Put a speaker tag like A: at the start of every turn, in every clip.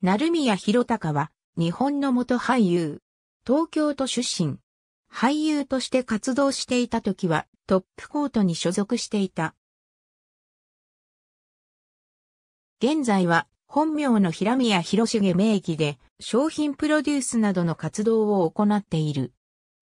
A: 成宮博隆は、日本の元俳優。東京都出身。俳優として活動していた時は、トップコートに所属していた。現在は、本名の平宮博重名義で、商品プロデュースなどの活動を行っている。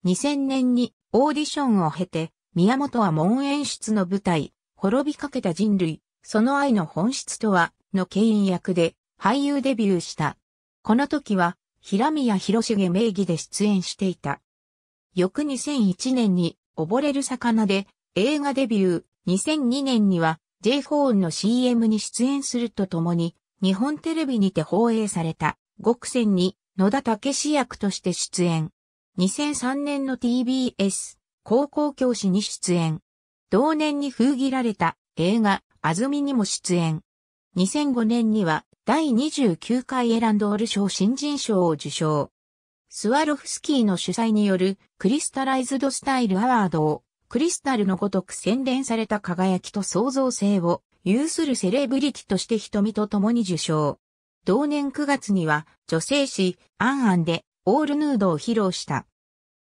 A: 2000年にオーディションを経て、宮本は門演出の舞台、滅びかけた人類、その愛の本質とは、の牽引役で、俳優デビューした。この時は、平宮博重名義で出演していた。翌2001年に、溺れる魚で映画デビュー、2002年には J ホーンの CM に出演するとともに、日本テレビにて放映された、極戦に野田武史役として出演。2003年の TBS、高校教師に出演。同年に封切られた映画、あずみにも出演。2005年には第29回エランドール賞新人賞を受賞。スワロフスキーの主催によるクリスタライズドスタイルアワードをクリスタルのごとく洗練された輝きと創造性を有するセレブリティとして瞳と共に受賞。同年9月には女性誌アンアンでオールヌードを披露した。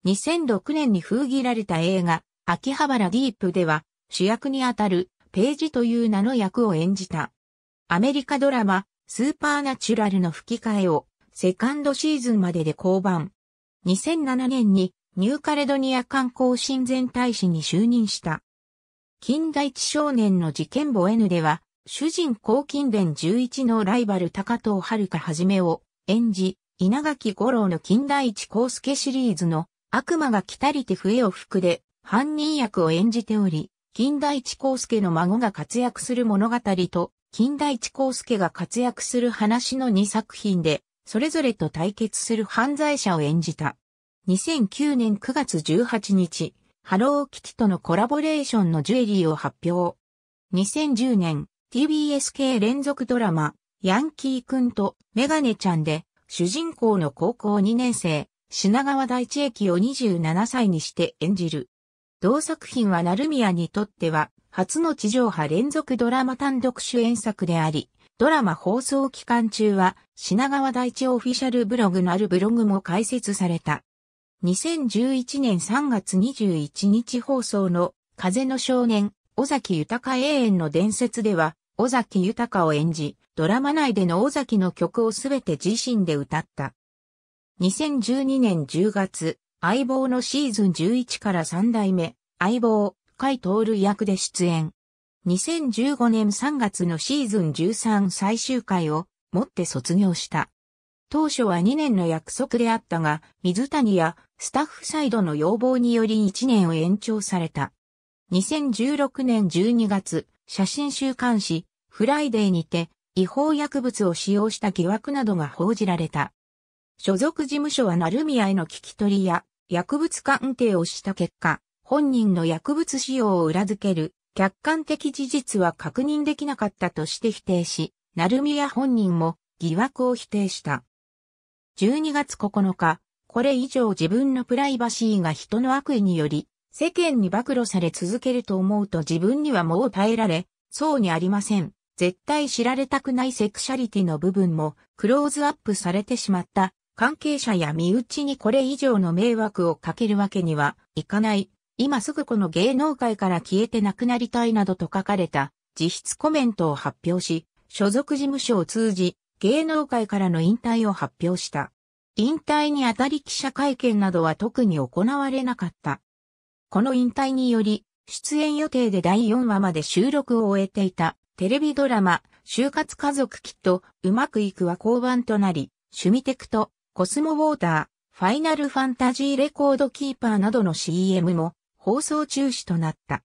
A: 2006年に封切られた映画秋葉原ディープでは主役にあたるページという名の役を演じた。アメリカドラマスーパーナチュラルの吹き替えをセカンドシーズンまでで降板。2007年にニューカレドニア観光親善大使に就任した。近代一少年の事件簿 N では、主人公近伝11のライバル高藤遥はじめを演じ、稲垣五郎の近代一光介シリーズの悪魔が来たりて笛を吹くで犯人役を演じており、金代一光介の孫が活躍する物語と、金代一光介が活躍する話の2作品で、それぞれと対決する犯罪者を演じた。2009年9月18日、ハローキティとのコラボレーションのジュエリーを発表。2010年、TBS 系連続ドラマ、ヤンキーくんとメガネちゃんで、主人公の高校2年生、品川第一駅を27歳にして演じる。同作品は成宮にとっては、初の地上波連続ドラマ単独主演作であり、ドラマ放送期間中は、品川大地オフィシャルブログのあるブログも開設された。2011年3月21日放送の風の少年、尾崎豊永遠の伝説では、尾崎豊を演じ、ドラマ内での尾崎の曲をすべて自身で歌った。2012年10月、相棒のシーズン11から3代目、相棒、海徹役で出演。2015年3月のシーズン13最終回をもって卒業した。当初は2年の約束であったが、水谷やスタッフサイドの要望により1年を延長された。2016年12月、写真週刊誌、フライデーにて、違法薬物を使用した疑惑などが報じられた。所属事務所は成宮への聞き取りや、薬物鑑定をした結果、本人の薬物使用を裏付ける客観的事実は確認できなかったとして否定し、成宮本人も疑惑を否定した。12月9日、これ以上自分のプライバシーが人の悪意により、世間に暴露され続けると思うと自分にはもう耐えられ、そうにありません。絶対知られたくないセクシャリティの部分もクローズアップされてしまった関係者や身内にこれ以上の迷惑をかけるわけにはいかない。今すぐこの芸能界から消えてなくなりたいなどと書かれた自筆コメントを発表し、所属事務所を通じ芸能界からの引退を発表した。引退にあたり記者会見などは特に行われなかった。この引退により、出演予定で第4話まで収録を終えていたテレビドラマ、就活家族きっとうまくいくは降板となり、シュミテクトコスモウォーター、ファイナルファンタジーレコードキーパーなどの CM も放送中止となった。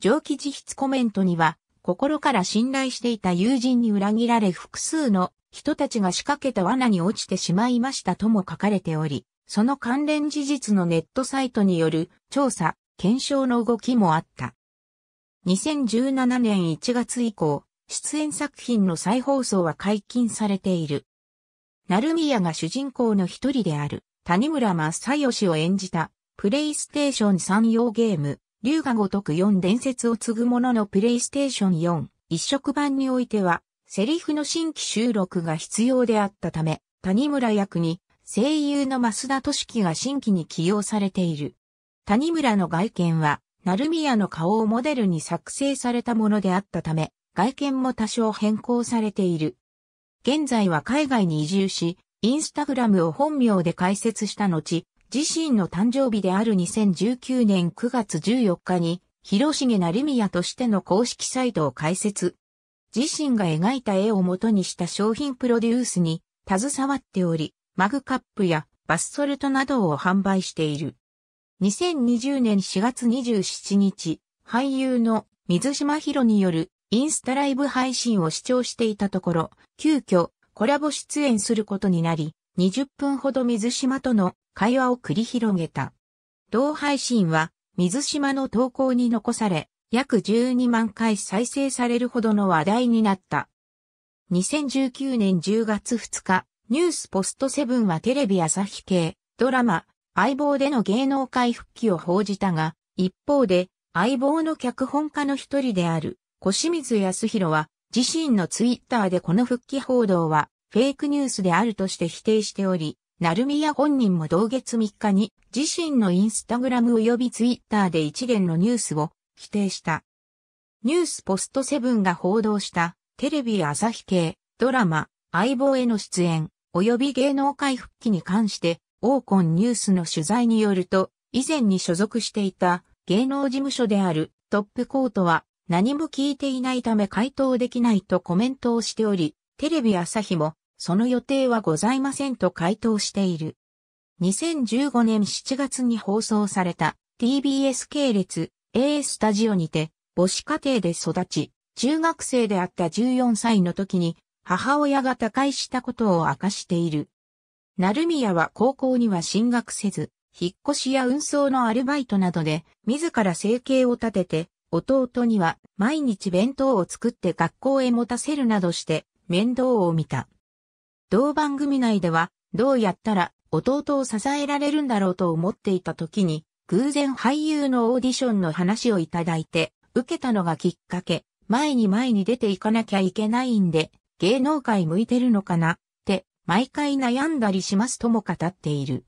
A: 上記自筆コメントには、心から信頼していた友人に裏切られ複数の人たちが仕掛けた罠に落ちてしまいましたとも書かれており、その関連事実のネットサイトによる調査、検証の動きもあった。2017年1月以降、出演作品の再放送は解禁されている。成宮が主人公の一人である谷村正義を演じたプレイステーション3用ゲーム龍が如く4伝説を継ぐもののプレイステーション4一色版においてはセリフの新規収録が必要であったため谷村役に声優の増田俊樹が新規に起用されている。谷村の外見は、成宮の顔をモデルに作成されたものであったため、外見も多少変更されている。現在は海外に移住し、インスタグラムを本名で開設した後、自身の誕生日である2019年9月14日に、広重成宮としての公式サイトを開設。自身が描いた絵を元にした商品プロデュースに携わっており、マグカップやバスソルトなどを販売している。2020年4月27日、俳優の水島博によるインスタライブ配信を視聴していたところ、急遽コラボ出演することになり、20分ほど水島との会話を繰り広げた。同配信は水島の投稿に残され、約12万回再生されるほどの話題になった。2019年10月2日、ニュースポストセブンはテレビ朝日系、ドラマ、相棒での芸能界復帰を報じたが、一方で、相棒の脚本家の一人である、小清水康弘は、自身のツイッターでこの復帰報道は、フェイクニュースであるとして否定しており、ミ宮本人も同月3日に自身のインスタグラム及びツイッターで一連のニュースを否定した。ニュースポストセブンが報道したテレビ朝日系ドラマ相棒への出演及び芸能界復帰に関してオーコンニュースの取材によると以前に所属していた芸能事務所であるトップコートは何も聞いていないため回答できないとコメントをしており、テレビ朝日も、その予定はございませんと回答している。2015年7月に放送された TBS 系列 A スタジオにて母子家庭で育ち、中学生であった14歳の時に母親が他界したことを明かしている。成宮は高校には進学せず、引っ越しや運送のアルバイトなどで自ら生計を立てて弟には毎日弁当を作って学校へ持たせるなどして面倒を見た。同番組内ではどうやったら弟を支えられるんだろうと思っていた時に偶然俳優のオーディションの話をいただいて受けたのがきっかけ前に前に出ていかなきゃいけないんで芸能界向いてるのかなって毎回悩んだりしますとも語っている。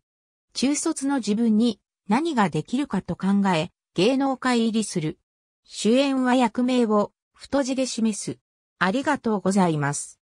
A: 中卒の自分に何ができるかと考え芸能界入りする。主演は役名を太字で示す。ありがとうございます。